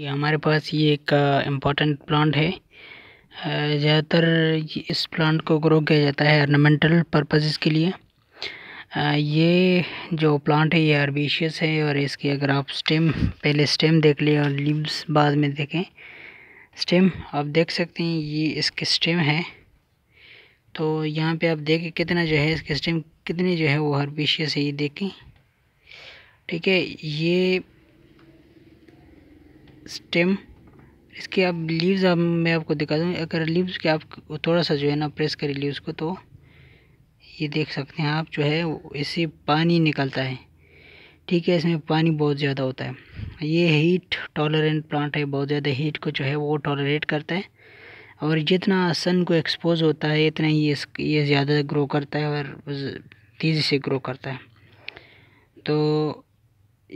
हमारे पास ये एक इम्पॉर्टेंट प्लांट है ज़्यादातर इस प्लांट को ग्रो किया जाता है आर्नामेंटल पर्पजेज़ के लिए ये जो प्लांट है ये हर्बेशियस है और इसकी अगर आप स्टेम पहले स्टेम देख लें और लीव्स बाद में देखें स्टेम आप देख सकते हैं ये इसके स्टेम है तो यहाँ पे आप देखें कितना जो है इसके स्टेम कितने जो है वो हर्बेशियस है ये देखें ठीक है ये स्टेम इसके आप लीव्स आप मैं आपको दिखा दूँ अगर लीव्स के आप थोड़ा सा जो है ना प्रेस करें लीव्स को तो ये देख सकते हैं आप जो है इससे पानी निकलता है ठीक है इसमें पानी बहुत ज़्यादा होता है ये हीट टॉलरेंट प्लांट है बहुत ज़्यादा हीट को जो है वो टॉलरेट करता है और जितना सन को एक्सपोज होता है इतना ही ये ये ज़्यादा ग्रो करता है और तेज़ी से ग्रो करता है तो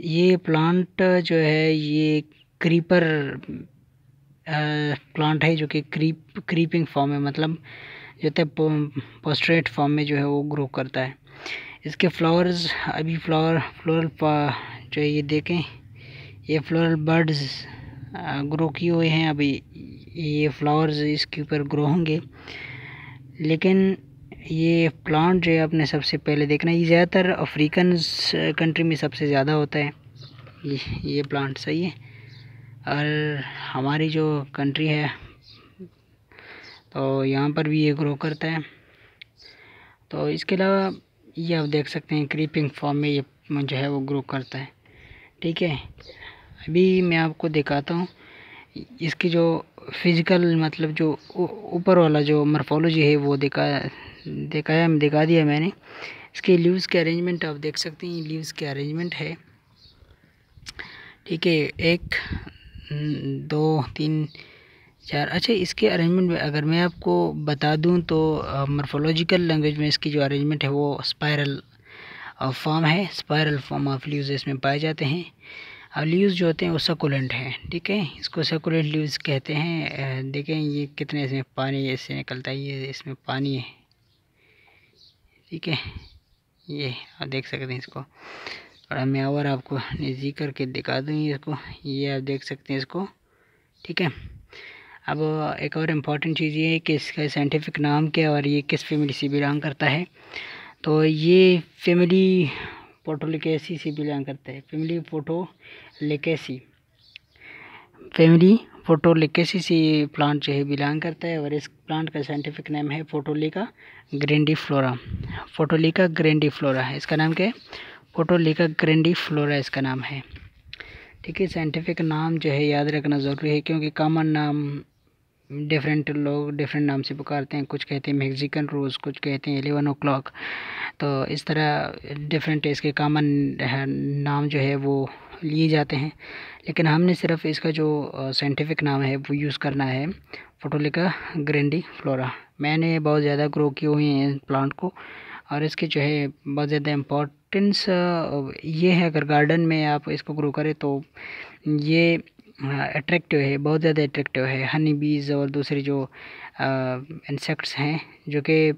ये प्लांट जो है ये क्रीपर प्लांट uh, है जो कि क्रीप क्रीपिंग फॉर्म में मतलब जो है पोस्ट्रेट फॉर्म में जो है वो ग्रो करता है इसके फ्लावर्स अभी फ्लावर फ्लोरल जो है ये देखें ये फ्लोरल बर्ड्स ग्रो किए हुए हैं अभी ये फ्लावर्स इसके ऊपर ग्रो होंगे लेकिन ये प्लांट जो है आपने सबसे पहले देखना ये ज़्यादातर अफ्रीकन कंट्री uh, में सबसे ज़्यादा होता है ये ये प्लांट सही है और हमारी जो कंट्री है तो यहाँ पर भी ये ग्रो करता है तो इसके अलावा ये आप देख सकते हैं क्रीपिंग फॉर्म में ये जो है वो ग्रो करता है ठीक है अभी मैं आपको दिखाता हूँ इसकी जो फिज़िकल मतलब जो ऊपर वाला जो मरफोलोजी है वो दिखा दिखाया दिखा दिया मैंने इसके लीव्स के अरेंजमेंट आप देख सकते हैं लीव्स के अरेंजमेंट है ठीक है एक हम्म, दो तीन चार अच्छा इसके अरेंजमेंट में अगर मैं आपको बता दूं तो मर्फोलॉजिकल लैंग्वेज में इसकी जो अरेंजमेंट है वो स्पायरल फॉर्म है स्पायरल फॉर्म ऑफ लीव्स इसमें पाए जाते हैं अब लीव्स जो होते हैं वो सकुलेंट हैं ठीक है इसको सकुलेंट लीव्स कहते हैं देखें ये कितने इसमें पानी इससे निकलता है ये इसमें पानी है ठीक है ये आप देख सकते हैं इसको और मैं और आपको निजी करके दिखा दूँगी इसको ये आप देख सकते हैं इसको ठीक है अब एक और इम्पॉर्टेंट चीज़ ये है कि इसका साइंटिफिक नाम क्या है और ये किस फैमिली से बिलोंग करता है तो ये फैमिली पोटोलिकेसी से बिलोंग करता है फैमिली पोटोलिकेसी फैमिली लिकेसी से प्लांट जो है बिलोंग करता है और इस प्लांट का साइंटिफिक नेम है फोटोलिका ग्रेंडी फ्लोरा फोटोलिका ग्रेंडी फ्लोरा इसका नाम क्या है ओटोलिका ग्रेंडी फ्लोरा इसका नाम है ठीक है साइंटिफिक नाम जो है याद रखना ज़रूरी है क्योंकि कॉमन नाम डिफरेंट लोग डिफरेंट नाम से पुकारते हैं कुछ कहते हैं मैक्सिकन रोज़ कुछ कहते हैं एलेवन ओ क्लाक तो इस तरह डिफरेंट इसके कॉमन नाम जो है वो लिए जाते हैं लेकिन हमने सिर्फ इसका जो साइंटिफिक नाम है वो यूज़ करना है फोटोलिका ग्रेंडी फ्लोरा मैंने बहुत ज़्यादा ग्रो किए हुए हैं प्लांट को और इसके जो है बहुत ज़्यादा इम्पोर्ट इंपॉर्टेंस ये है अगर गार्डन में आप इसको ग्रो करें तो ये अट्रैक्टिव है बहुत ज़्यादा अट्रैक्टिव है हनी बीज और दूसरे जो इंसेक्ट्स हैं जो कि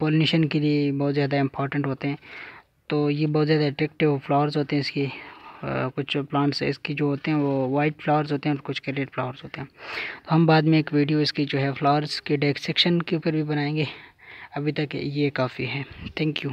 पोलिनेशन के लिए बहुत ज़्यादा इम्पॉर्टेंट होते हैं तो ये बहुत ज़्यादा अट्रैक्टिव फ्लावर्स होते हैं इसके आ, कुछ प्लांट्स इसकी जो होते हैं वो वाइट फ्लावर्स होते हैं और कुछ के रेड फ्लावर्स होते हैं तो हम बाद में एक वीडियो इसकी जो है फ्लावर्स के डेक्सेक्शन के ऊपर भी बनाएंगे अभी तक ये काफ़ी है थैंक यू